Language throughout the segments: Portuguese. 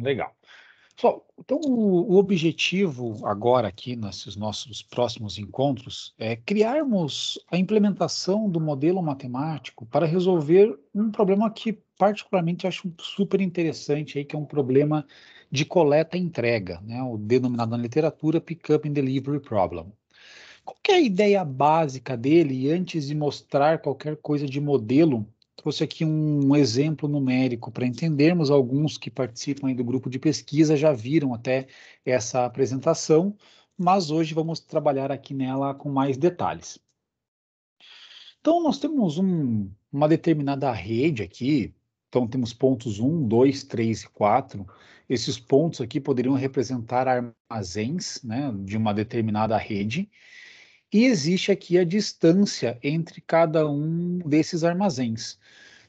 Legal. Pessoal, então o, o objetivo agora aqui nesses nossos próximos encontros é criarmos a implementação do modelo matemático para resolver um problema que particularmente acho super interessante aí, que é um problema de coleta e entrega, né? o denominado na literatura Pickup and Delivery Problem. Qual é a ideia básica dele? E antes de mostrar qualquer coisa de modelo, trouxe aqui um exemplo numérico para entendermos. Alguns que participam do grupo de pesquisa já viram até essa apresentação, mas hoje vamos trabalhar aqui nela com mais detalhes. Então, nós temos um, uma determinada rede aqui, então temos pontos 1, 2, 3 e 4. Esses pontos aqui poderiam representar armazéns né, de uma determinada rede. E existe aqui a distância entre cada um desses armazéns.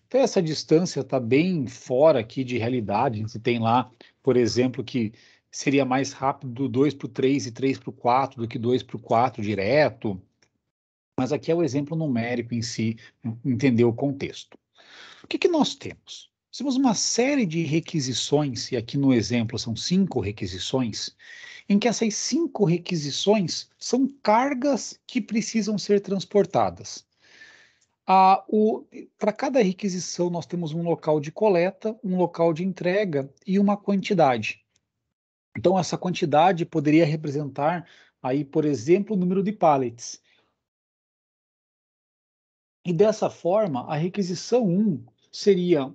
Então, essa distância está bem fora aqui de realidade. Você tem lá, por exemplo, que seria mais rápido 2 para o 3 e 3 para o 4 do que 2 para o 4 direto. Mas aqui é o exemplo numérico em si, entender o contexto. O que, que nós temos? temos uma série de requisições, e aqui no exemplo são cinco requisições, em que essas cinco requisições são cargas que precisam ser transportadas. Ah, Para cada requisição, nós temos um local de coleta, um local de entrega e uma quantidade. Então, essa quantidade poderia representar, aí, por exemplo, o número de pallets. E dessa forma, a requisição 1 seria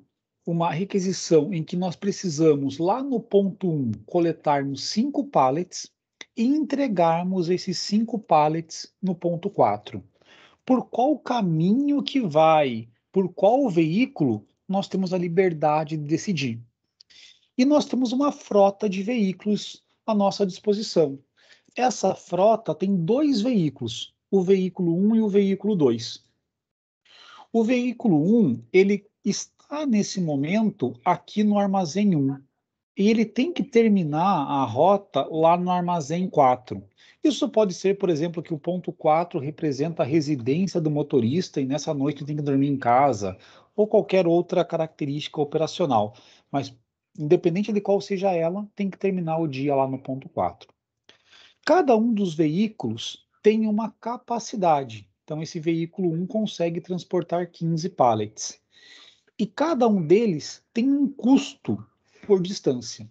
uma requisição em que nós precisamos, lá no ponto 1, coletarmos cinco pallets e entregarmos esses cinco pallets no ponto 4. Por qual caminho que vai, por qual veículo, nós temos a liberdade de decidir. E nós temos uma frota de veículos à nossa disposição. Essa frota tem dois veículos, o veículo 1 e o veículo 2. O veículo 1, ele está está nesse momento aqui no armazém 1 e ele tem que terminar a rota lá no armazém 4. Isso pode ser, por exemplo, que o ponto 4 representa a residência do motorista e nessa noite tem que dormir em casa, ou qualquer outra característica operacional. Mas, independente de qual seja ela, tem que terminar o dia lá no ponto 4. Cada um dos veículos tem uma capacidade. Então, esse veículo 1 consegue transportar 15 pallets e cada um deles tem um custo por distância.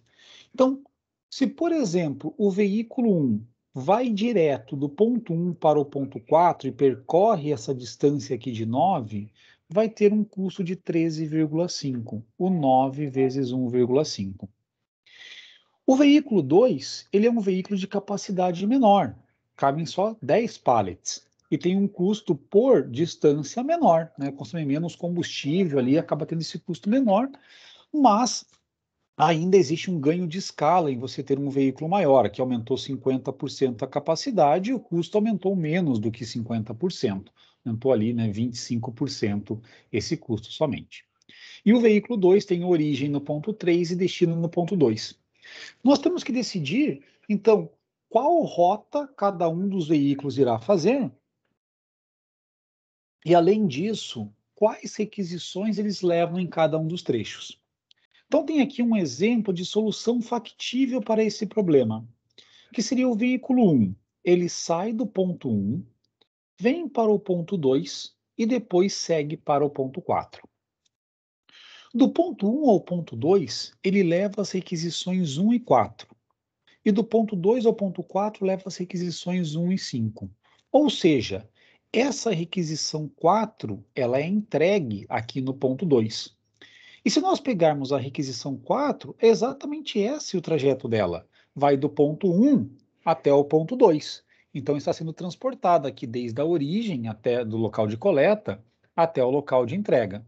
Então, se, por exemplo, o veículo 1 vai direto do ponto 1 para o ponto 4 e percorre essa distância aqui de 9, vai ter um custo de 13,5, o 9 vezes 1,5. O veículo 2, ele é um veículo de capacidade menor, cabem só 10 pallets e tem um custo por distância menor, né? consome menos combustível ali, acaba tendo esse custo menor, mas ainda existe um ganho de escala em você ter um veículo maior, que aumentou 50% a capacidade e o custo aumentou menos do que 50%, aumentou ali né, 25% esse custo somente. E o veículo 2 tem origem no ponto 3 e destino no ponto 2. Nós temos que decidir, então, qual rota cada um dos veículos irá fazer e além disso, quais requisições eles levam em cada um dos trechos. Então tem aqui um exemplo de solução factível para esse problema, que seria o veículo 1. Ele sai do ponto 1, vem para o ponto 2 e depois segue para o ponto 4. Do ponto 1 ao ponto 2, ele leva as requisições 1 e 4. E do ponto 2 ao ponto 4, leva as requisições 1 e 5. Ou seja, essa requisição 4, ela é entregue aqui no ponto 2. E se nós pegarmos a requisição 4, é exatamente esse o trajeto dela. Vai do ponto 1 até o ponto 2. Então, está sendo transportada aqui desde a origem até do local de coleta até o local de entrega.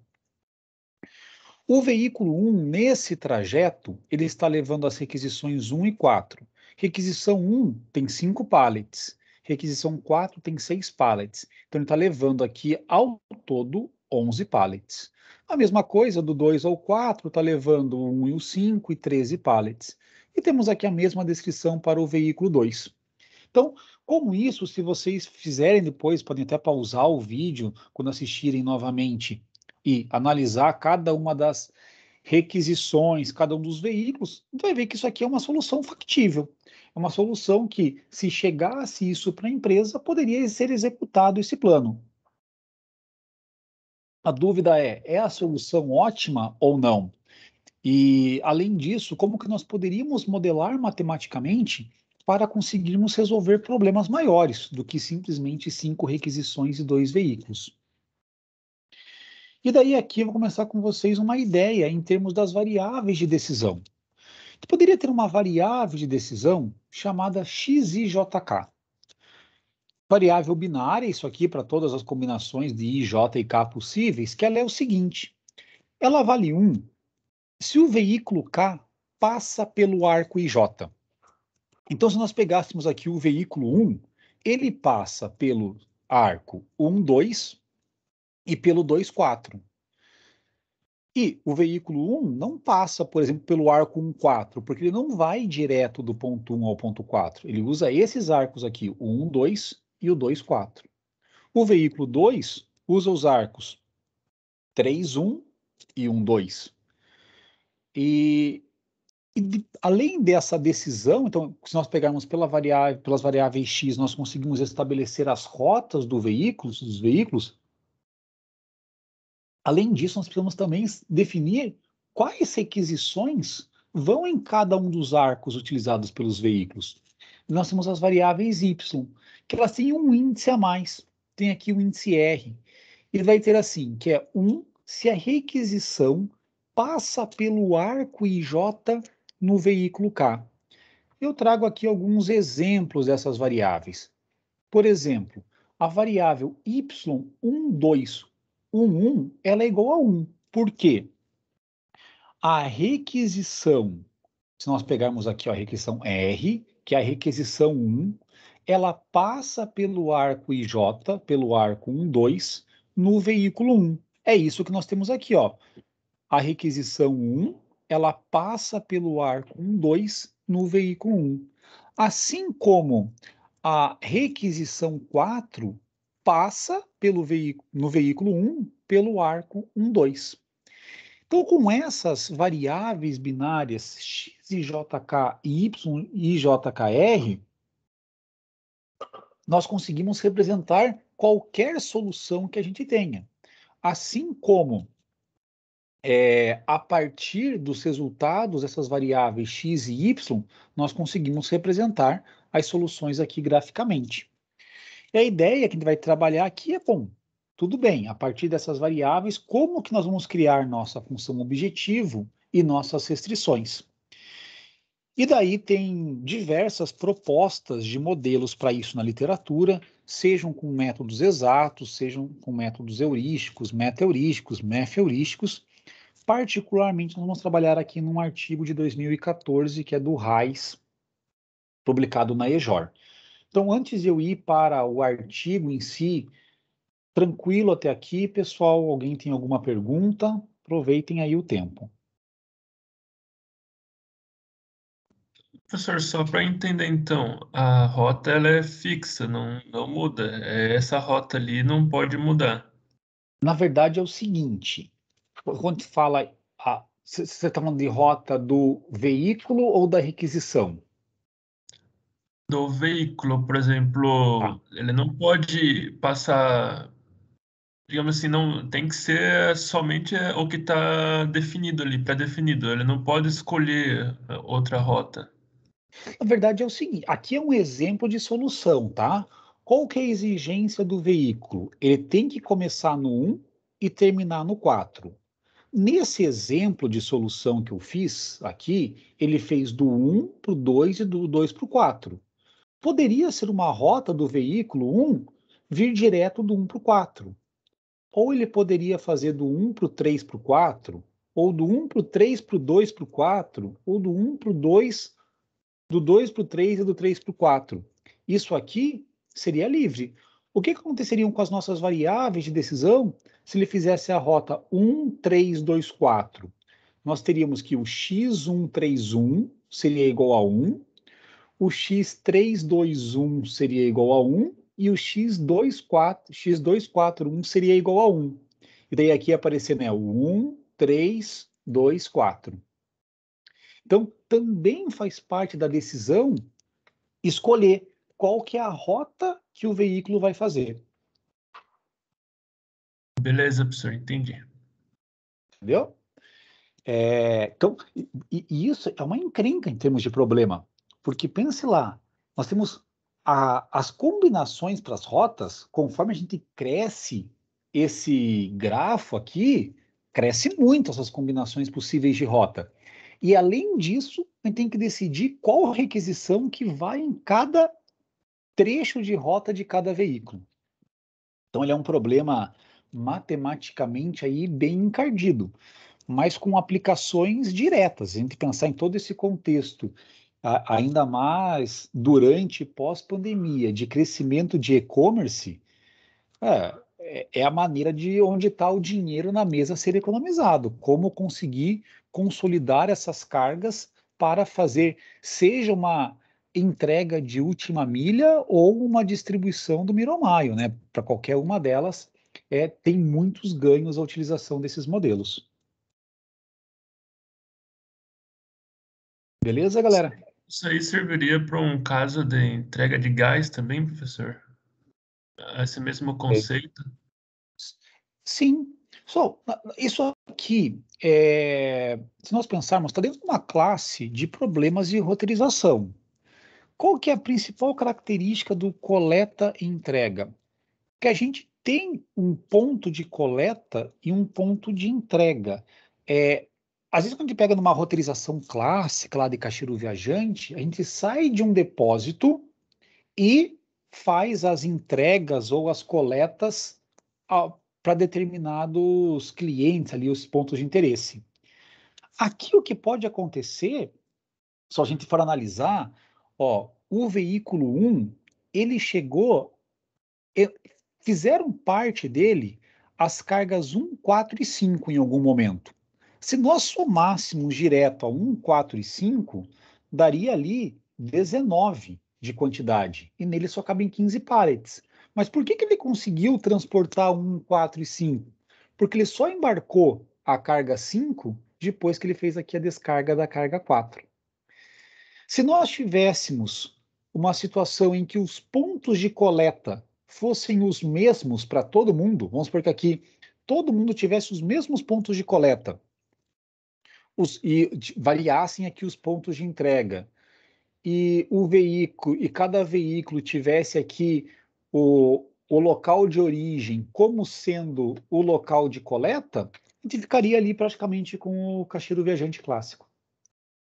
O veículo 1, nesse trajeto, ele está levando as requisições 1 e 4. Requisição 1 tem 5 pallets. Requisição 4 tem 6 pallets. Então, ele está levando aqui, ao todo, 11 pallets. A mesma coisa do 2 ao 4 está levando 1 e o 5 e 13 pallets. E temos aqui a mesma descrição para o veículo 2. Então, como isso, se vocês fizerem depois, podem até pausar o vídeo quando assistirem novamente e analisar cada uma das requisições, cada um dos veículos, vai ver que isso aqui é uma solução factível. É uma solução que, se chegasse isso para a empresa, poderia ser executado esse plano. A dúvida é: é a solução ótima ou não? E, além disso, como que nós poderíamos modelar matematicamente para conseguirmos resolver problemas maiores do que simplesmente cinco requisições e dois veículos? E daí aqui eu vou começar com vocês uma ideia em termos das variáveis de decisão. Tu poderia ter uma variável de decisão chamada XIJK. Variável binária, isso aqui para todas as combinações de I, J e K possíveis, que ela é o seguinte. Ela vale 1 se o veículo K passa pelo arco IJ. Então, se nós pegássemos aqui o veículo 1, ele passa pelo arco 1, 2 e pelo 2, 4. E o veículo 1 não passa, por exemplo, pelo arco 1, 4, porque ele não vai direto do ponto 1 ao ponto 4. Ele usa esses arcos aqui, o 1, 2 e o 2, 4. O veículo 2 usa os arcos 3, 1 e 1.2. E, e além dessa decisão, então, se nós pegarmos pela variável, pelas variáveis x, nós conseguimos estabelecer as rotas do veículo, dos veículos, Além disso, nós precisamos também definir quais requisições vão em cada um dos arcos utilizados pelos veículos. Nós temos as variáveis Y, que elas têm um índice a mais. Tem aqui o índice R. Ele vai ter assim, que é 1 se a requisição passa pelo arco IJ no veículo K. Eu trago aqui alguns exemplos dessas variáveis. Por exemplo, a variável y12 1, 1 ela é igual a 1. Por quê? A requisição, se nós pegarmos aqui a requisição R, que é a requisição 1, ela passa pelo arco IJ, pelo arco 1, 2, no veículo 1. É isso que nós temos aqui. Ó. A requisição 1, ela passa pelo arco 1, 2, no veículo 1. Assim como a requisição 4 passa pelo veículo, no veículo 1 pelo arco 1, 2. Então, com essas variáveis binárias x e jk e y e jkr, nós conseguimos representar qualquer solução que a gente tenha. Assim como é, a partir dos resultados dessas variáveis x e y, nós conseguimos representar as soluções aqui graficamente. E a ideia que a gente vai trabalhar aqui é, bom, tudo bem, a partir dessas variáveis, como que nós vamos criar nossa função objetivo e nossas restrições. E daí tem diversas propostas de modelos para isso na literatura, sejam com métodos exatos, sejam com métodos heurísticos, meta-heurísticos, mef-heurísticos. Particularmente, nós vamos trabalhar aqui num artigo de 2014, que é do RAIS, publicado na EJOR. Então, antes de eu ir para o artigo em si, tranquilo até aqui, pessoal. Alguém tem alguma pergunta? Aproveitem aí o tempo. Professor, só para entender então, a rota ela é fixa, não, não muda. É, essa rota ali não pode mudar. Na verdade é o seguinte, quando fala, você está falando de rota do veículo ou da requisição? do veículo, por exemplo, ah. ele não pode passar, digamos assim, não tem que ser somente é, o que está definido ali, pré-definido. Ele não pode escolher é, outra rota. Na verdade é o seguinte, aqui é um exemplo de solução, tá? Qual que é a exigência do veículo? Ele tem que começar no 1 e terminar no 4. Nesse exemplo de solução que eu fiz aqui, ele fez do 1 para o 2 e do 2 para o 4 poderia ser uma rota do veículo 1 vir direto do 1 para o 4. Ou ele poderia fazer do 1 para o 3 para o 4, ou do 1 para o 3 para o 2 para o 4, ou do 1 para o 2, do 2 para o 3 e do 3 para o 4. Isso aqui seria livre. O que aconteceria com as nossas variáveis de decisão se ele fizesse a rota 1, 3, 2, 4? Nós teríamos que o x 1 3, 1 seria igual a 1, o x321 seria igual a 1 e o x24, x241 seria igual a 1. E daí aqui aparecer né, o 1, 3, 2, 4. Então, também faz parte da decisão escolher qual que é a rota que o veículo vai fazer. Beleza, professor, entendi. Entendeu? É, então, e, e isso é uma encrenca em termos de problema. Porque pense lá, nós temos a, as combinações para as rotas, conforme a gente cresce esse grafo aqui, cresce muito essas combinações possíveis de rota. E além disso, a gente tem que decidir qual requisição que vai em cada trecho de rota de cada veículo. Então ele é um problema matematicamente aí bem encardido, mas com aplicações diretas. A gente pensar em todo esse contexto ainda mais durante pós-pandemia, de crescimento de e-commerce, é, é, é a maneira de onde está o dinheiro na mesa ser economizado. Como conseguir consolidar essas cargas para fazer, seja uma entrega de última milha ou uma distribuição do Miromaio, né? Para qualquer uma delas, é, tem muitos ganhos a utilização desses modelos. Beleza, galera? Isso aí serviria para um caso de entrega de gás também, professor? Esse mesmo conceito? Sim. So, isso aqui, é, se nós pensarmos, está dentro de uma classe de problemas de roteirização. Qual que é a principal característica do coleta e entrega? Que a gente tem um ponto de coleta e um ponto de entrega. É, às vezes, quando a gente pega numa roteirização clássica lá de Caxiru Viajante, a gente sai de um depósito e faz as entregas ou as coletas para determinados clientes ali, os pontos de interesse. Aqui o que pode acontecer, se a gente for analisar, ó, o veículo 1, ele chegou, fizeram parte dele as cargas 1, 4 e 5 em algum momento. Se nós somássemos direto a 1, 4 e 5, daria ali 19 de quantidade, e nele só cabem 15 pallets. Mas por que, que ele conseguiu transportar 1, 4 e 5? Porque ele só embarcou a carga 5 depois que ele fez aqui a descarga da carga 4. Se nós tivéssemos uma situação em que os pontos de coleta fossem os mesmos para todo mundo, vamos supor que aqui todo mundo tivesse os mesmos pontos de coleta, os, e variassem aqui os pontos de entrega e o veículo e cada veículo tivesse aqui o, o local de origem como sendo o local de coleta, a gente ficaria ali praticamente com o caixeiro viajante clássico,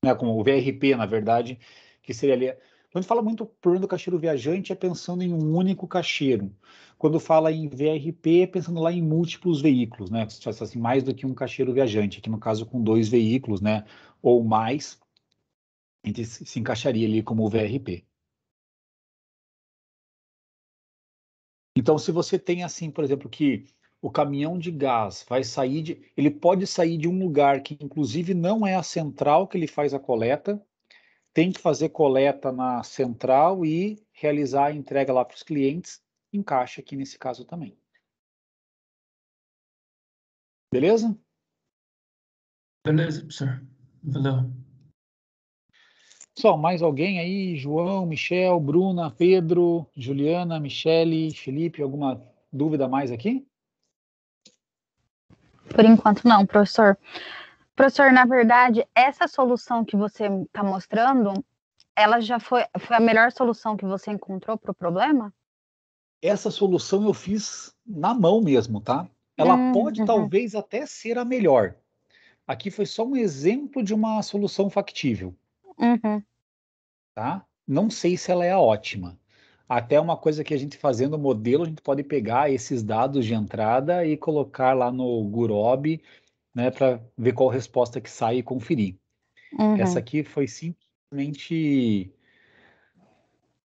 né? com o VRP, na verdade, que seria ali quando fala muito plano do caixeiro viajante, é pensando em um único caixeiro. Quando fala em VRP, é pensando lá em múltiplos veículos, né? Assim, mais do que um caixeiro viajante, aqui no caso com dois veículos, né? Ou mais, a gente se encaixaria ali como VRP. Então, se você tem assim, por exemplo, que o caminhão de gás vai sair de. Ele pode sair de um lugar que, inclusive, não é a central que ele faz a coleta, tem que fazer coleta na central e realizar a entrega lá para os clientes, encaixa aqui nesse caso também. Beleza? Beleza, professor. Valeu. Pessoal, mais alguém aí? João, Michel, Bruna, Pedro, Juliana, Michele, Felipe, alguma dúvida mais aqui? Por enquanto não, professor. Professor, na verdade, essa solução que você está mostrando, ela já foi, foi a melhor solução que você encontrou para o problema? Essa solução eu fiz na mão mesmo, tá? Ela hum, pode uhum. talvez até ser a melhor. Aqui foi só um exemplo de uma solução factível. Uhum. Tá? Não sei se ela é a ótima. Até uma coisa que a gente fazendo o modelo, a gente pode pegar esses dados de entrada e colocar lá no Gurobi né, para ver qual resposta que sai e conferir. Uhum. Essa aqui foi simplesmente.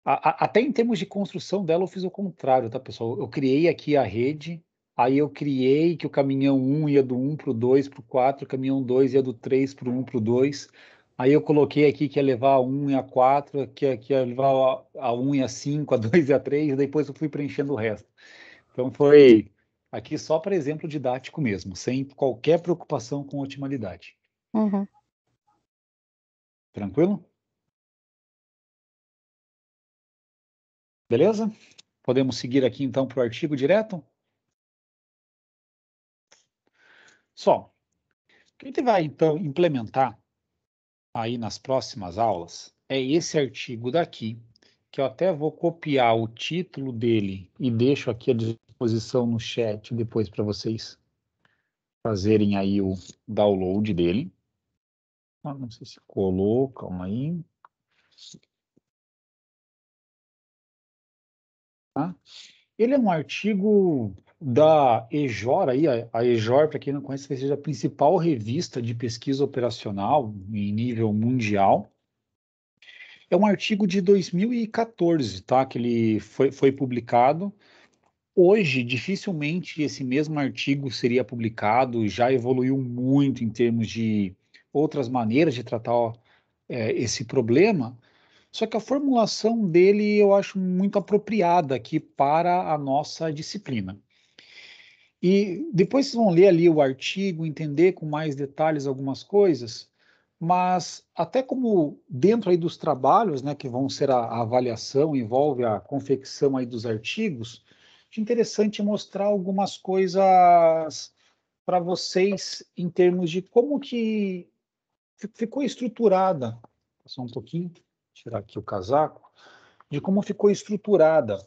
A, a, até em termos de construção dela, eu fiz o contrário, tá, pessoal? Eu criei aqui a rede, aí eu criei que o caminhão 1 ia do 1 para o 2 para o 4, o caminhão 2 ia do 3 para o 1 para o 2. Aí eu coloquei aqui que ia levar a 1 e a 4, que, que ia levar a, a 1 e a 5, a 2 e a 3, e depois eu fui preenchendo o resto. Então foi Aqui só para exemplo didático mesmo, sem qualquer preocupação com otimalidade. Uhum. Tranquilo? Beleza? Podemos seguir aqui então para o artigo direto? Só. O que a gente vai então implementar aí nas próximas aulas é esse artigo daqui, que eu até vou copiar o título dele e deixo aqui a disposição no chat depois para vocês fazerem aí o download dele. Ah, não sei se colou, calma aí. Tá? Ele é um artigo da EJOR, aí, a EJOR, para quem não conhece, seja a principal revista de pesquisa operacional em nível mundial. É um artigo de 2014, tá? Que ele foi, foi publicado Hoje, dificilmente esse mesmo artigo seria publicado, já evoluiu muito em termos de outras maneiras de tratar é, esse problema, só que a formulação dele eu acho muito apropriada aqui para a nossa disciplina. E depois vocês vão ler ali o artigo, entender com mais detalhes algumas coisas, mas até como dentro aí dos trabalhos, né, que vão ser a, a avaliação, envolve a confecção aí dos artigos, interessante mostrar algumas coisas para vocês em termos de como que ficou estruturada, só um pouquinho, tirar aqui o casaco, de como ficou estruturada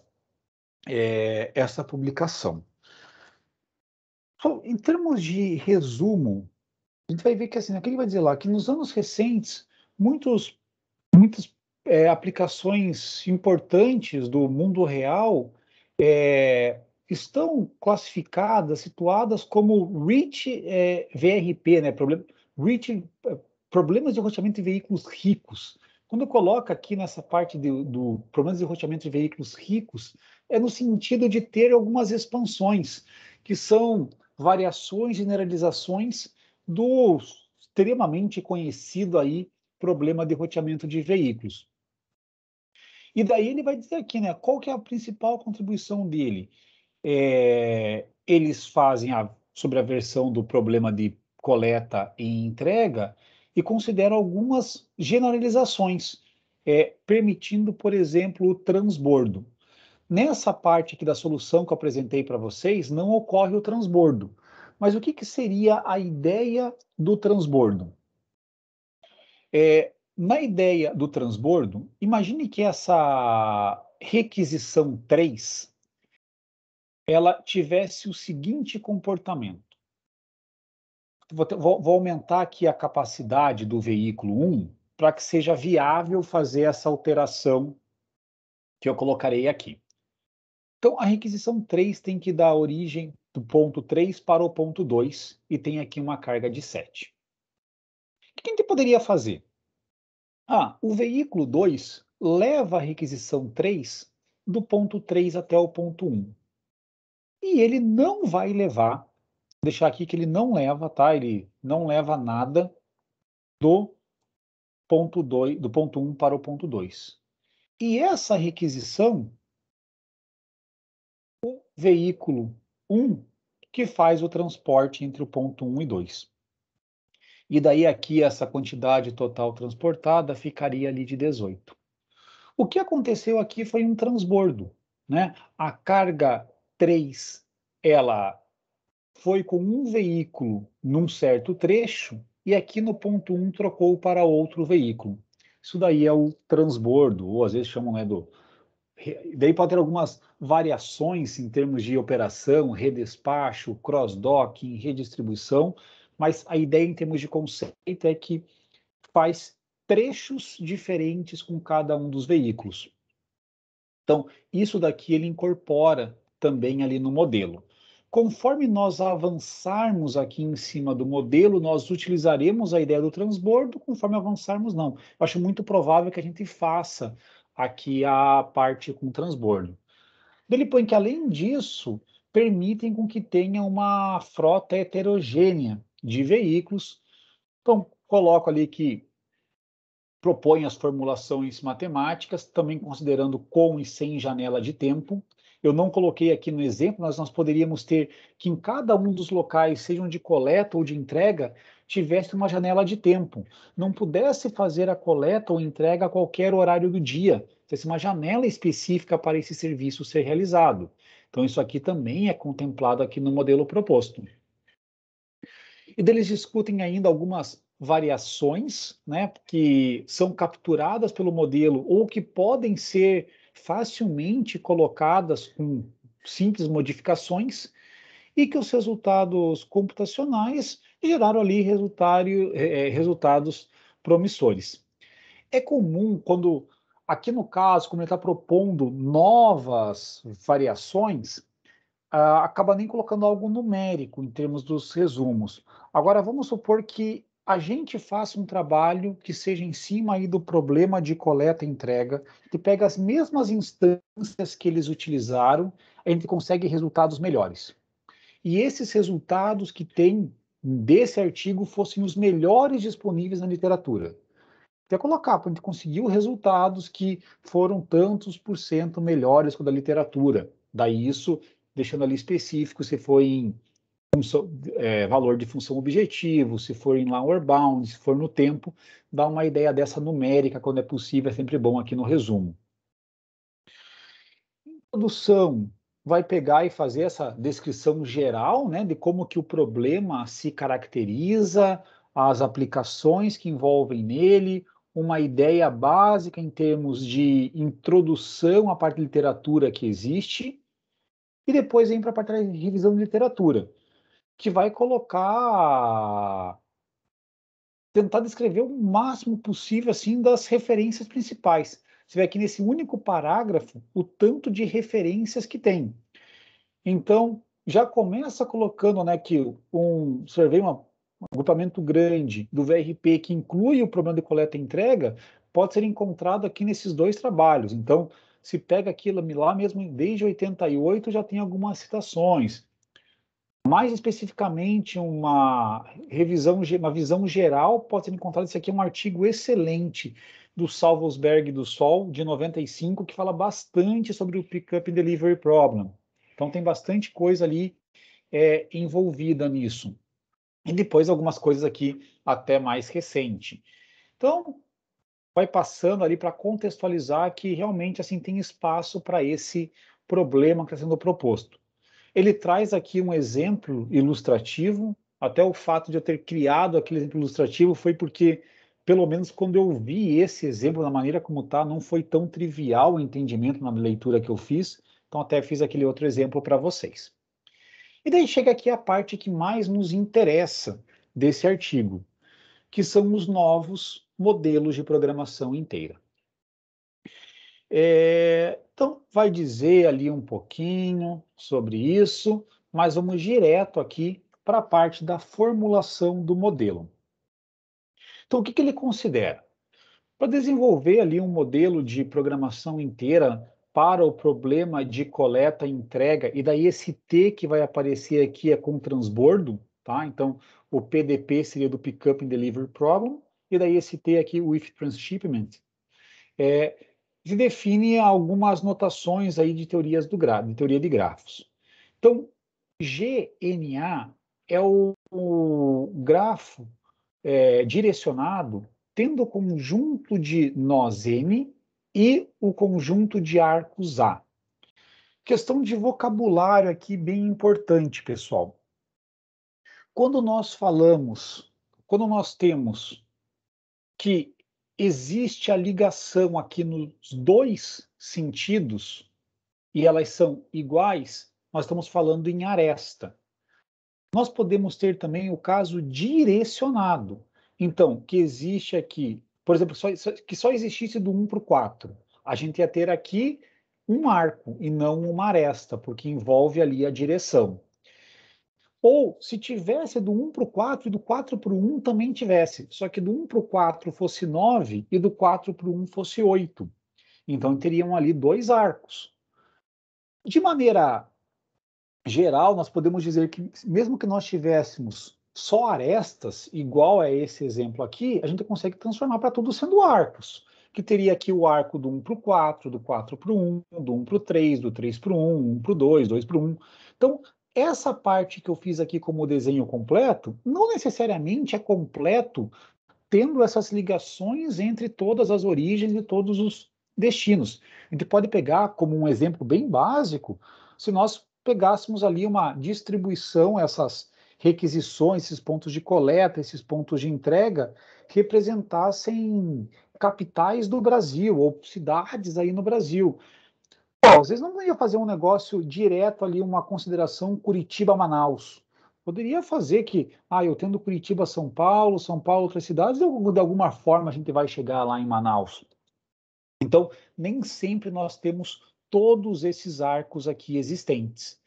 é, essa publicação. em termos de resumo, a gente vai ver que assim, o que ele vai dizer lá? Que nos anos recentes, muitos, muitas é, aplicações importantes do mundo real é, estão classificadas, situadas como REACH é, VRP, né? Problem, REACH, é, problemas de roteamento de veículos ricos. Quando coloca aqui nessa parte do, do problemas de roteamento de veículos ricos, é no sentido de ter algumas expansões, que são variações, generalizações do extremamente conhecido aí problema de roteamento de veículos. E daí ele vai dizer aqui, né? Qual que é a principal contribuição dele? É, eles fazem a, sobre a versão do problema de coleta e entrega e consideram algumas generalizações, é, permitindo, por exemplo, o transbordo. Nessa parte aqui da solução que eu apresentei para vocês, não ocorre o transbordo. Mas o que, que seria a ideia do transbordo? É, na ideia do transbordo, imagine que essa requisição 3 ela tivesse o seguinte comportamento. Vou, ter, vou, vou aumentar aqui a capacidade do veículo 1 para que seja viável fazer essa alteração que eu colocarei aqui. Então, a requisição 3 tem que dar origem do ponto 3 para o ponto 2 e tem aqui uma carga de 7. O que a gente poderia fazer? Ah, o veículo 2 leva a requisição 3 do ponto 3 até o ponto 1. E ele não vai levar, deixar aqui que ele não leva, tá? Ele não leva nada do ponto 2, do ponto 1 para o ponto 2. E essa requisição o veículo 1 que faz o transporte entre o ponto 1 e 2 e daí aqui essa quantidade total transportada ficaria ali de 18. O que aconteceu aqui foi um transbordo, né? A carga 3, ela foi com um veículo num certo trecho e aqui no ponto 1 trocou para outro veículo. Isso daí é o transbordo, ou às vezes chamam né, do... Daí pode ter algumas variações em termos de operação, redespacho, cross-docking, redistribuição, mas a ideia em termos de conceito é que faz trechos diferentes com cada um dos veículos. Então, isso daqui ele incorpora também ali no modelo. Conforme nós avançarmos aqui em cima do modelo, nós utilizaremos a ideia do transbordo, conforme avançarmos, não. Eu acho muito provável que a gente faça aqui a parte com transbordo. Ele põe que, além disso, permitem com que tenha uma frota heterogênea de veículos. Então, coloco ali que propõe as formulações matemáticas, também considerando com e sem janela de tempo. Eu não coloquei aqui no exemplo, mas nós poderíamos ter que em cada um dos locais, sejam de coleta ou de entrega, tivesse uma janela de tempo. Não pudesse fazer a coleta ou entrega a qualquer horário do dia, tivesse uma janela específica para esse serviço ser realizado. Então, isso aqui também é contemplado aqui no modelo proposto. E deles discutem ainda algumas variações, né, que são capturadas pelo modelo ou que podem ser facilmente colocadas com simples modificações e que os resultados computacionais geraram ali é, é, resultados promissores. É comum quando, aqui no caso, como ele está propondo novas variações, ah, acaba nem colocando algo numérico em termos dos resumos, Agora, vamos supor que a gente faça um trabalho que seja em cima aí do problema de coleta e entrega, que pega as mesmas instâncias que eles utilizaram, a gente consegue resultados melhores. E esses resultados que tem desse artigo fossem os melhores disponíveis na literatura. Até colocar, a gente conseguiu resultados que foram tantos por cento melhores que o da literatura. Daí isso, deixando ali específico, se foi em é, valor de função objetivo, se for em lower bound, se for no tempo, dá uma ideia dessa numérica quando é possível, é sempre bom aqui no resumo. Introdução vai pegar e fazer essa descrição geral, né, de como que o problema se caracteriza, as aplicações que envolvem nele, uma ideia básica em termos de introdução à parte de literatura que existe, e depois vem para a parte de revisão de literatura que vai colocar tentar descrever o máximo possível assim das referências principais. Você vê aqui nesse único parágrafo o tanto de referências que tem. Então, já começa colocando né, que um survey, uma, um agrupamento grande do VRP que inclui o problema de coleta e entrega, pode ser encontrado aqui nesses dois trabalhos. Então, se pega aquilo lá mesmo desde 88, já tem algumas citações mais especificamente uma revisão, uma visão geral, pode ser encontrado Isso aqui é um artigo excelente do Salvosberg do Sol de 95 que fala bastante sobre o pickup delivery problem. Então tem bastante coisa ali é, envolvida nisso. E depois algumas coisas aqui até mais recente. Então vai passando ali para contextualizar que realmente assim tem espaço para esse problema que está sendo proposto. Ele traz aqui um exemplo ilustrativo, até o fato de eu ter criado aquele exemplo ilustrativo foi porque, pelo menos quando eu vi esse exemplo, da maneira como está, não foi tão trivial o entendimento na leitura que eu fiz, então até fiz aquele outro exemplo para vocês. E daí chega aqui a parte que mais nos interessa desse artigo, que são os novos modelos de programação inteira. É, então, vai dizer ali um pouquinho sobre isso, mas vamos direto aqui para a parte da formulação do modelo. Então, o que, que ele considera? Para desenvolver ali um modelo de programação inteira para o problema de coleta e entrega, e daí esse T que vai aparecer aqui é com transbordo, tá? Então, o PDP seria do Pickup and Delivery Problem, e daí esse T aqui, With Transshipment, é, se define algumas notações aí de teorias do grafo, de teoria de grafos. Então, GNA é o, o grafo é, direcionado tendo o conjunto de nós N e o conjunto de arcos A. Questão de vocabulário aqui bem importante, pessoal. Quando nós falamos, quando nós temos que existe a ligação aqui nos dois sentidos e elas são iguais, nós estamos falando em aresta. Nós podemos ter também o caso direcionado. Então, que existe aqui, por exemplo, só, que só existisse do 1 para o 4. A gente ia ter aqui um arco e não uma aresta, porque envolve ali a direção. Ou se tivesse do 1 para o 4 e do 4 para o 1 também tivesse, só que do 1 para o 4 fosse 9 e do 4 para o 1 fosse 8. Então teriam ali dois arcos. De maneira geral, nós podemos dizer que, mesmo que nós tivéssemos só arestas, igual a esse exemplo aqui, a gente consegue transformar para tudo sendo arcos, que teria aqui o arco do 1 para o 4, do 4 para o 1, do 1 para o 3, do 3 para o 1, 1 para o 2, 2 para o 1. Então, essa parte que eu fiz aqui como desenho completo, não necessariamente é completo tendo essas ligações entre todas as origens e todos os destinos. A gente pode pegar como um exemplo bem básico, se nós pegássemos ali uma distribuição, essas requisições, esses pontos de coleta, esses pontos de entrega, representassem capitais do Brasil ou cidades aí no Brasil. Pô, é. vocês não ia fazer um negócio direto ali, uma consideração Curitiba-Manaus. Poderia fazer que, ah, eu tendo Curitiba, São Paulo, São Paulo, outras cidades, de alguma forma a gente vai chegar lá em Manaus. Então, nem sempre nós temos todos esses arcos aqui existentes.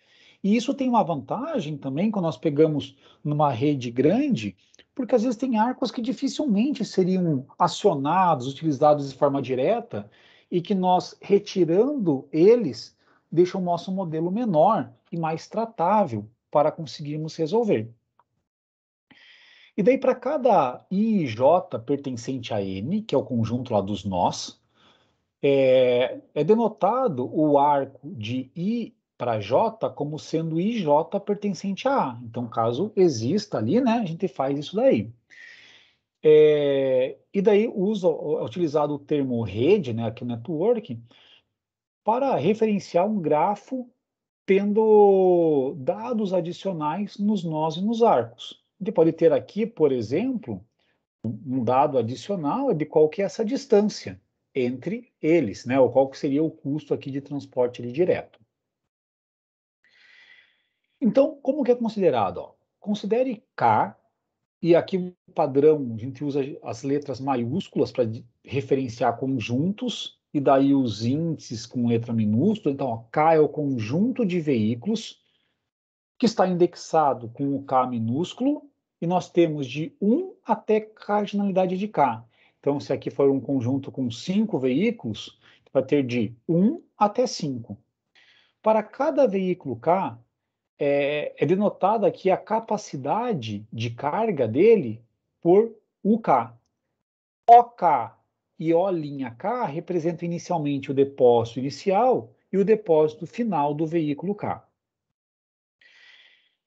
E isso tem uma vantagem também quando nós pegamos numa rede grande, porque às vezes tem arcos que dificilmente seriam acionados, utilizados de forma direta, e que nós, retirando eles, deixa o nosso modelo menor e mais tratável para conseguirmos resolver. E daí, para cada I e J pertencente a N, que é o conjunto lá dos nós, é, é denotado o arco de I para J como sendo IJ pertencente a A. Então, caso exista ali, né, a gente faz isso daí. É, e daí usa, é utilizado o termo rede, né, aqui no network, para referenciar um grafo tendo dados adicionais nos nós e nos arcos. A gente pode ter aqui, por exemplo, um dado adicional de qual que é essa distância entre eles, né? Ou qual que seria o custo aqui de transporte direto. Então, como que é considerado? Ó? Considere K e aqui um padrão, a gente usa as letras maiúsculas para referenciar conjuntos, e daí os índices com letra minúscula. Então, ó, K é o conjunto de veículos que está indexado com o K minúsculo, e nós temos de 1 até cardinalidade de K. Então, se aqui for um conjunto com 5 veículos, vai ter de 1 até 5. Para cada veículo K, é, é denotada aqui a capacidade de carga dele por UK. OK e O'K representam inicialmente o depósito inicial e o depósito final do veículo K.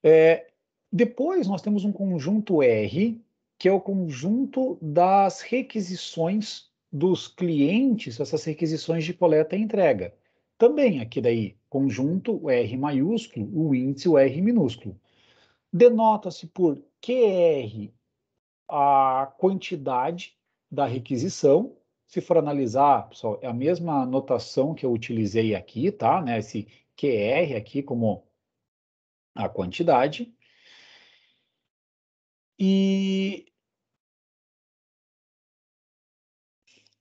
É, depois nós temos um conjunto R, que é o conjunto das requisições dos clientes, essas requisições de coleta e entrega. Também aqui daí, conjunto, R maiúsculo, o índice, o R minúsculo. Denota-se por QR a quantidade da requisição. Se for analisar, pessoal, é a mesma notação que eu utilizei aqui, tá? Né? Esse QR aqui como a quantidade. E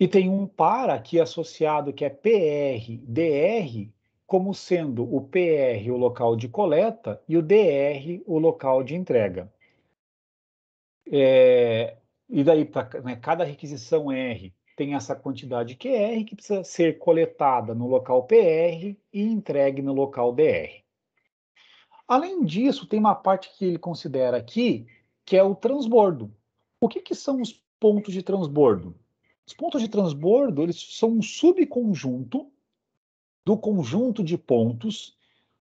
E tem um par aqui é associado que é PR, DR, como sendo o PR o local de coleta e o DR o local de entrega. É, e daí, para né, cada requisição R tem essa quantidade QR é que precisa ser coletada no local PR e entregue no local DR. Além disso, tem uma parte que ele considera aqui, que é o transbordo. O que, que são os pontos de transbordo? Os pontos de transbordo eles são um subconjunto do conjunto de pontos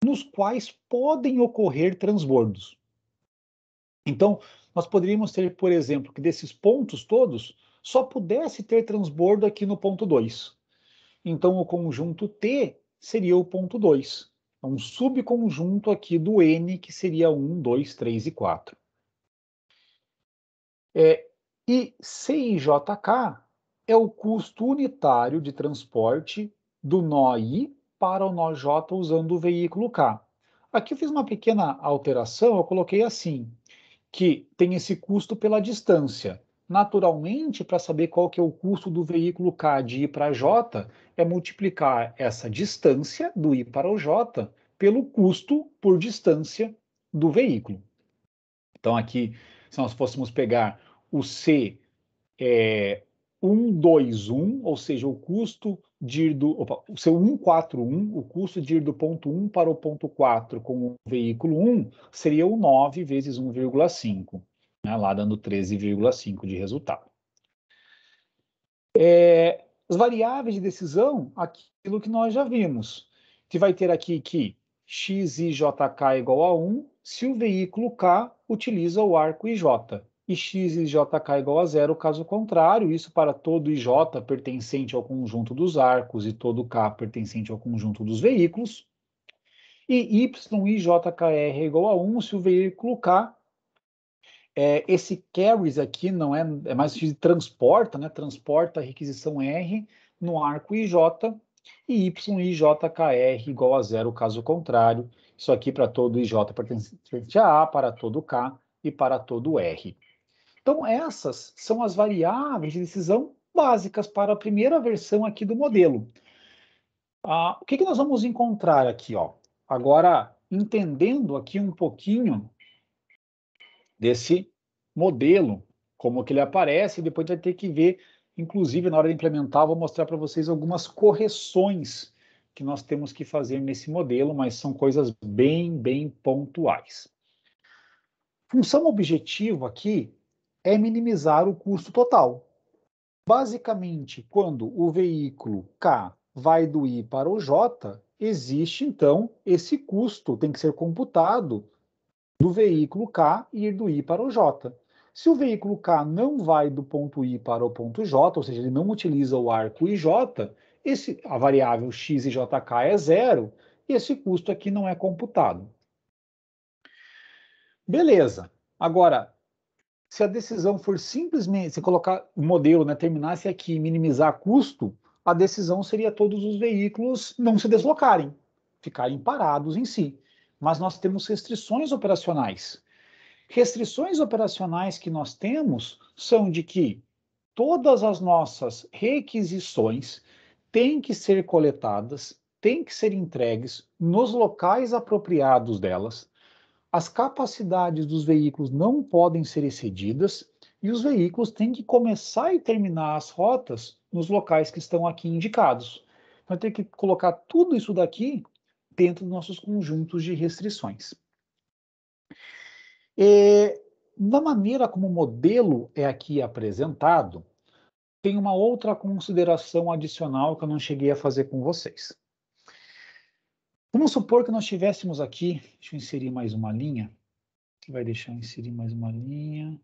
nos quais podem ocorrer transbordos. Então, nós poderíamos ter, por exemplo, que desses pontos todos só pudesse ter transbordo aqui no ponto 2. Então, o conjunto T seria o ponto 2. É um subconjunto aqui do N, que seria 1, 2, 3 e 4. É, e JK é o custo unitário de transporte do nó I para o nó J usando o veículo K. Aqui eu fiz uma pequena alteração, eu coloquei assim, que tem esse custo pela distância. Naturalmente, para saber qual que é o custo do veículo K de I para J, é multiplicar essa distância do I para o J pelo custo por distância do veículo. Então, aqui, se nós fôssemos pegar o C é, 121, ou seja, o custo de ir do. Opa, o seu 141, o custo de ir do ponto 1 para o ponto 4 com o veículo 1 seria o 9 vezes 1,5, né, lá dando 13,5 de resultado. É, as variáveis de decisão, aquilo que nós já vimos. Que vai ter aqui que x, e jk é igual a 1 se o veículo K utiliza o arco IJ e x e jk é igual a zero, caso contrário, isso para todo ij pertencente ao conjunto dos arcos e todo k pertencente ao conjunto dos veículos, e y e jkr é igual a 1 se o veículo k, é, esse carries aqui não é, é mais transporta, né? transporta a requisição r no arco ij, e y e jkr é igual a zero, caso contrário, isso aqui para todo ij pertencente a a, para todo k, e para todo R. Então, essas são as variáveis de decisão básicas para a primeira versão aqui do modelo. Ah, o que, que nós vamos encontrar aqui? Ó? Agora, entendendo aqui um pouquinho desse modelo, como que ele aparece, depois vai ter que ver, inclusive na hora de implementar, vou mostrar para vocês algumas correções que nós temos que fazer nesse modelo, mas são coisas bem, bem pontuais. Função objetivo aqui é minimizar o custo total. Basicamente, quando o veículo K vai do I para o J, existe então esse custo, tem que ser computado do veículo K ir do I para o J. Se o veículo K não vai do ponto I para o ponto J, ou seja, ele não utiliza o arco IJ, esse, a variável x e jk é zero, e esse custo aqui não é computado. Beleza. Agora, se a decisão for simplesmente se colocar o modelo, né, terminasse aqui minimizar custo, a decisão seria todos os veículos não se deslocarem, ficarem parados em si. Mas nós temos restrições operacionais. Restrições operacionais que nós temos são de que todas as nossas requisições têm que ser coletadas, têm que ser entregues nos locais apropriados delas as capacidades dos veículos não podem ser excedidas e os veículos têm que começar e terminar as rotas nos locais que estão aqui indicados. Então, tem que colocar tudo isso daqui dentro dos nossos conjuntos de restrições. E, da maneira como o modelo é aqui apresentado, tem uma outra consideração adicional que eu não cheguei a fazer com vocês. Vamos supor que nós tivéssemos aqui, deixa eu inserir mais uma linha, que vai deixar eu inserir mais uma linha.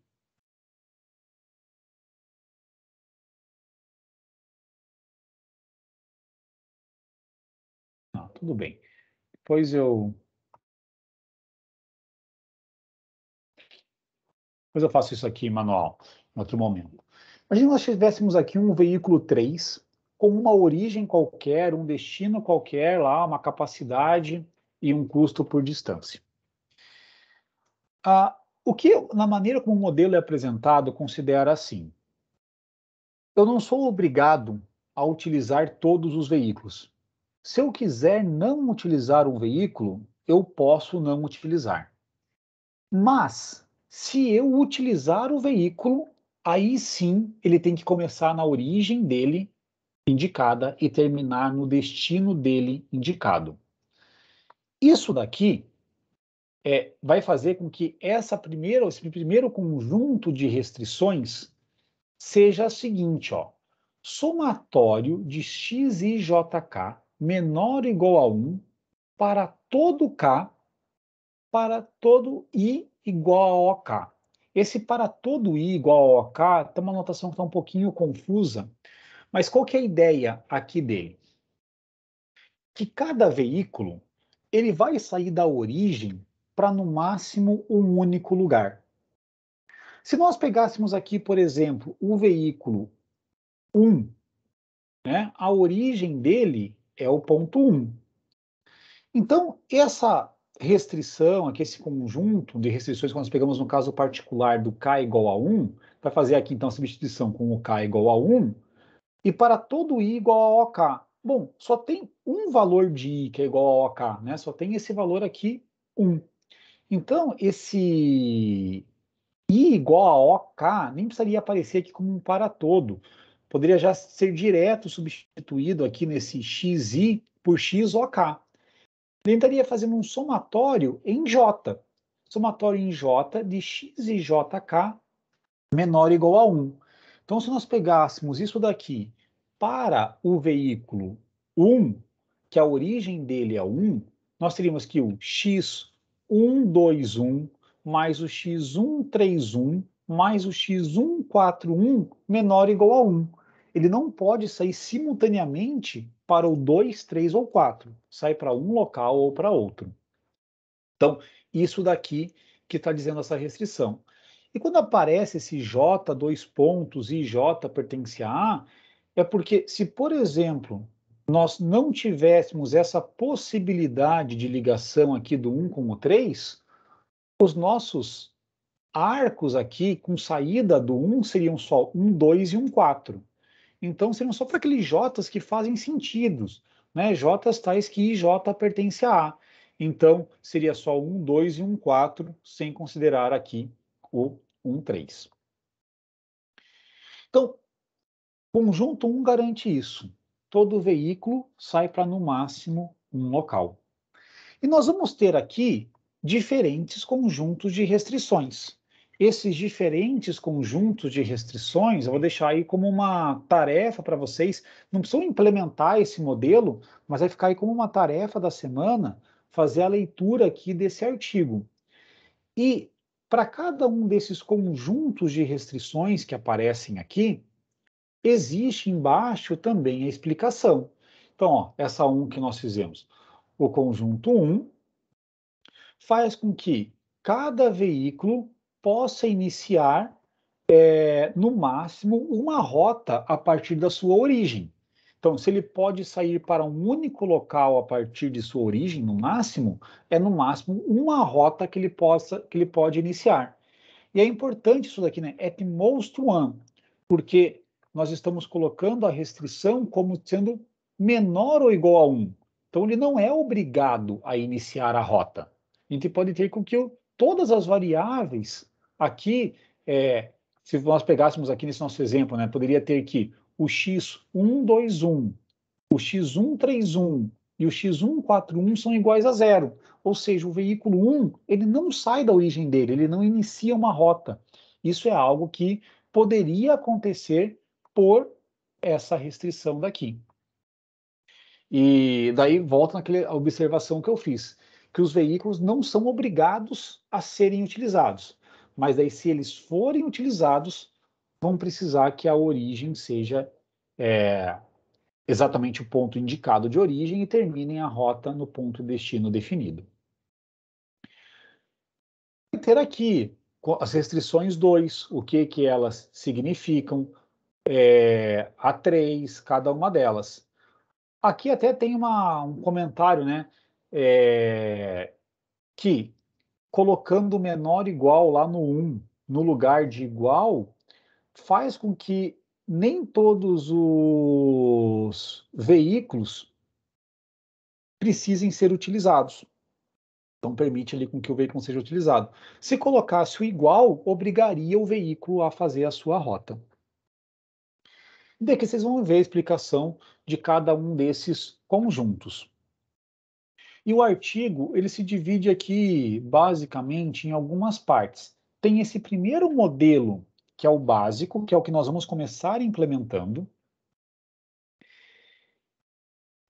Ah, tudo bem. Depois eu Depois eu faço isso aqui manual, em outro momento. Imagina nós tivéssemos aqui um veículo 3 com uma origem qualquer, um destino qualquer lá, uma capacidade e um custo por distância. Ah, o que, na maneira como o modelo é apresentado, considera assim: eu não sou obrigado a utilizar todos os veículos. Se eu quiser não utilizar um veículo, eu posso não utilizar. Mas, se eu utilizar o veículo, aí sim ele tem que começar na origem dele indicada e terminar no destino dele indicado. Isso daqui é, vai fazer com que essa primeira, esse primeiro conjunto de restrições seja o seguinte, ó, somatório de x e jk menor ou igual a 1 para todo k para todo i igual a ok. Esse para todo i igual a ok tem uma notação que está um pouquinho confusa, mas qual que é a ideia aqui dele? Que cada veículo ele vai sair da origem para no máximo um único lugar. Se nós pegássemos aqui, por exemplo, o veículo 1, né, a origem dele é o ponto 1. Então, essa restrição, aqui esse conjunto de restrições que nós pegamos no caso particular do k igual a 1, para fazer aqui então a substituição com o k igual a 1, e para todo i igual a OK. Bom, só tem um valor de i que é igual a OK, né? Só tem esse valor aqui, 1. Então, esse i igual a OK nem precisaria aparecer aqui como um para todo. Poderia já ser direto substituído aqui nesse xi por x OK. Ele estaria fazendo um somatório em J. Somatório em J de x e jk menor ou igual a 1. Então, se nós pegássemos isso daqui para o veículo 1, que a origem dele é 1, nós teríamos que o x121 mais o x131 mais o x141 menor ou igual a 1. Ele não pode sair simultaneamente para o 2, 3 ou 4. Sai para um local ou para outro. Então, isso daqui que está dizendo essa restrição. E quando aparece esse J, dois pontos, J pertence a A, é porque se, por exemplo, nós não tivéssemos essa possibilidade de ligação aqui do 1 com o 3, os nossos arcos aqui com saída do 1 seriam só 1, 2 e 1, 4. Então seriam só para aqueles J's que fazem sentidos, né? J's tais que J pertence a A. Então seria só 1, 2 e 1, 4, sem considerar aqui o 1,3. Então, conjunto 1 garante isso. Todo veículo sai para no máximo um local. E nós vamos ter aqui diferentes conjuntos de restrições. Esses diferentes conjuntos de restrições, eu vou deixar aí como uma tarefa para vocês. Não precisam implementar esse modelo, mas vai ficar aí como uma tarefa da semana fazer a leitura aqui desse artigo. E para cada um desses conjuntos de restrições que aparecem aqui, existe embaixo também a explicação. Então, ó, essa 1 um que nós fizemos, o conjunto 1 um, faz com que cada veículo possa iniciar, é, no máximo, uma rota a partir da sua origem. Então, se ele pode sair para um único local a partir de sua origem, no máximo, é no máximo uma rota que ele possa que ele pode iniciar. E é importante isso daqui, né? At most one, porque nós estamos colocando a restrição como sendo menor ou igual a 1. Então, ele não é obrigado a iniciar a rota. A gente pode ter com que eu, todas as variáveis aqui, é, se nós pegássemos aqui nesse nosso exemplo, né, poderia ter que o X121, o X131 e o X141 são iguais a zero. Ou seja, o veículo 1 ele não sai da origem dele, ele não inicia uma rota. Isso é algo que poderia acontecer por essa restrição daqui. E daí volta naquela observação que eu fiz, que os veículos não são obrigados a serem utilizados, mas daí se eles forem utilizados, vão precisar que a origem seja é, exatamente o ponto indicado de origem e terminem a rota no ponto destino definido. Vai ter aqui as restrições 2, o que, que elas significam, é, a 3, cada uma delas. Aqui até tem uma, um comentário, né? É, que colocando menor igual lá no 1 um, no lugar de igual, faz com que nem todos os veículos precisem ser utilizados. Então permite ali com que o veículo seja utilizado. Se colocasse o igual, obrigaria o veículo a fazer a sua rota. E daqui vocês vão ver a explicação de cada um desses conjuntos. E o artigo, ele se divide aqui basicamente em algumas partes. Tem esse primeiro modelo que é o básico, que é o que nós vamos começar implementando.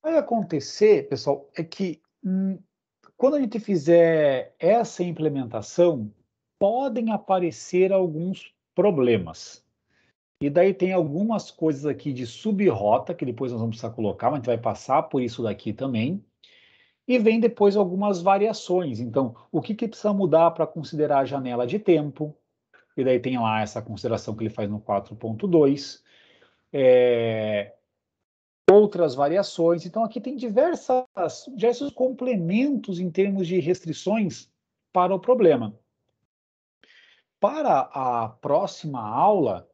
Vai acontecer, pessoal, é que hum, quando a gente fizer essa implementação, podem aparecer alguns problemas. E daí tem algumas coisas aqui de subrota, que depois nós vamos precisar colocar, mas a gente vai passar por isso daqui também. E vem depois algumas variações. Então, o que, que precisa mudar para considerar a janela de tempo? e daí tem lá essa consideração que ele faz no 4.2. É, outras variações. Então, aqui tem diversas, diversos complementos em termos de restrições para o problema. Para a próxima aula,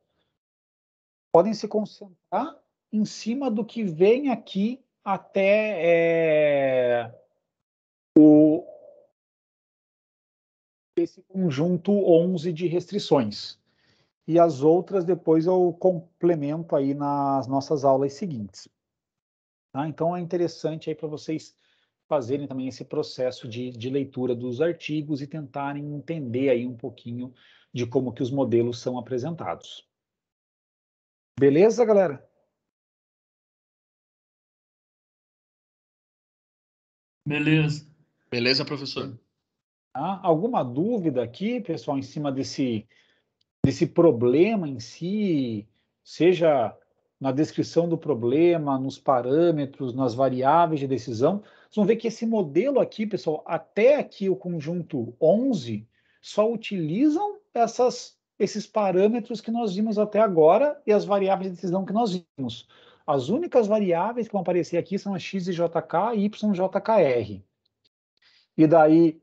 podem se concentrar em cima do que vem aqui até é, esse conjunto 11 de restrições. E as outras depois eu complemento aí nas nossas aulas seguintes. Tá? Então é interessante aí para vocês fazerem também esse processo de, de leitura dos artigos e tentarem entender aí um pouquinho de como que os modelos são apresentados. Beleza, galera? Beleza. Beleza, professor? Tá? Alguma dúvida aqui, pessoal, em cima desse, desse problema em si, seja na descrição do problema, nos parâmetros, nas variáveis de decisão. Vocês vão ver que esse modelo aqui, pessoal, até aqui o conjunto 11, só utilizam essas, esses parâmetros que nós vimos até agora e as variáveis de decisão que nós vimos. As únicas variáveis que vão aparecer aqui são a x e jk e y jkr. E daí,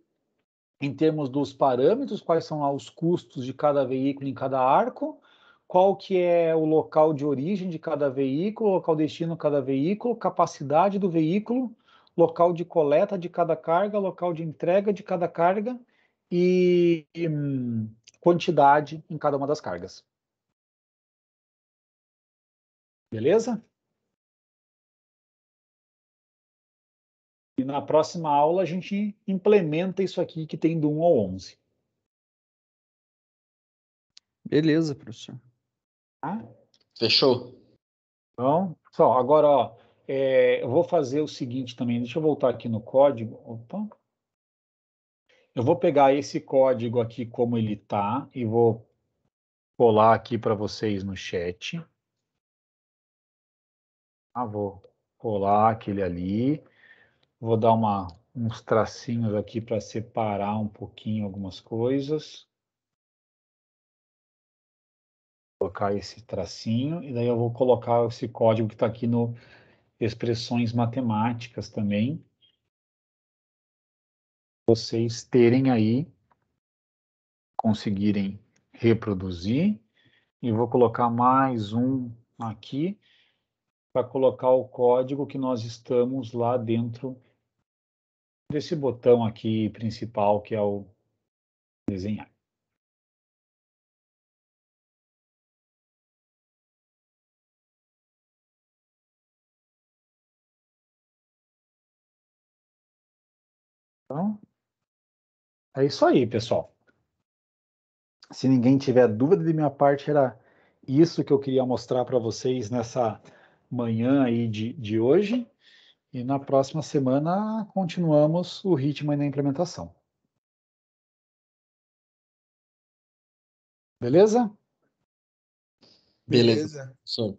em termos dos parâmetros, quais são os custos de cada veículo em cada arco, qual que é o local de origem de cada veículo, local destino de cada veículo, capacidade do veículo, local de coleta de cada carga, local de entrega de cada carga e, e hum, quantidade em cada uma das cargas. Beleza? E na próxima aula a gente implementa isso aqui que tem do 1 ao 11. Beleza, professor. Tá? Fechou. Então, pessoal, agora ó, é, eu vou fazer o seguinte também. Deixa eu voltar aqui no código. Opa. Eu vou pegar esse código aqui como ele está e vou colar aqui para vocês no chat. Ah, vou colar aquele ali. Vou dar uma, uns tracinhos aqui para separar um pouquinho algumas coisas. colocar esse tracinho e daí eu vou colocar esse código que está aqui no expressões matemáticas também. Vocês terem aí, conseguirem reproduzir. E vou colocar mais um aqui para colocar o código que nós estamos lá dentro desse botão aqui principal, que é o desenhar. Então, é isso aí, pessoal. Se ninguém tiver dúvida de minha parte, era isso que eu queria mostrar para vocês nessa manhã aí de, de hoje. E na próxima semana continuamos o ritmo aí na implementação. Beleza? Beleza. Beleza.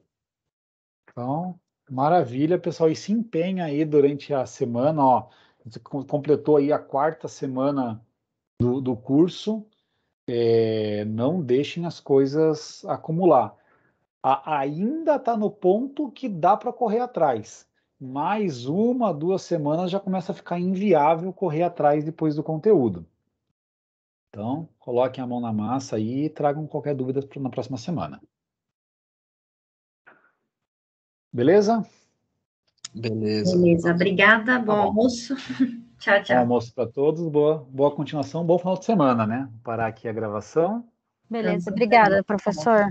Então, maravilha, pessoal. E se empenha aí durante a semana, ó. Completou aí a quarta semana do, do curso. É, não deixem as coisas acumular. A, ainda está no ponto que dá para correr atrás mais uma, duas semanas já começa a ficar inviável correr atrás depois do conteúdo. Então, coloquem a mão na massa aí e tragam qualquer dúvida na próxima semana. Beleza? Beleza. Beleza, obrigada. Tá bom, tá almoço. tchau, tchau. Bom almoço para todos. Boa, boa continuação. Bom final de semana, né? Vou parar aqui a gravação. Beleza, obrigada, professor.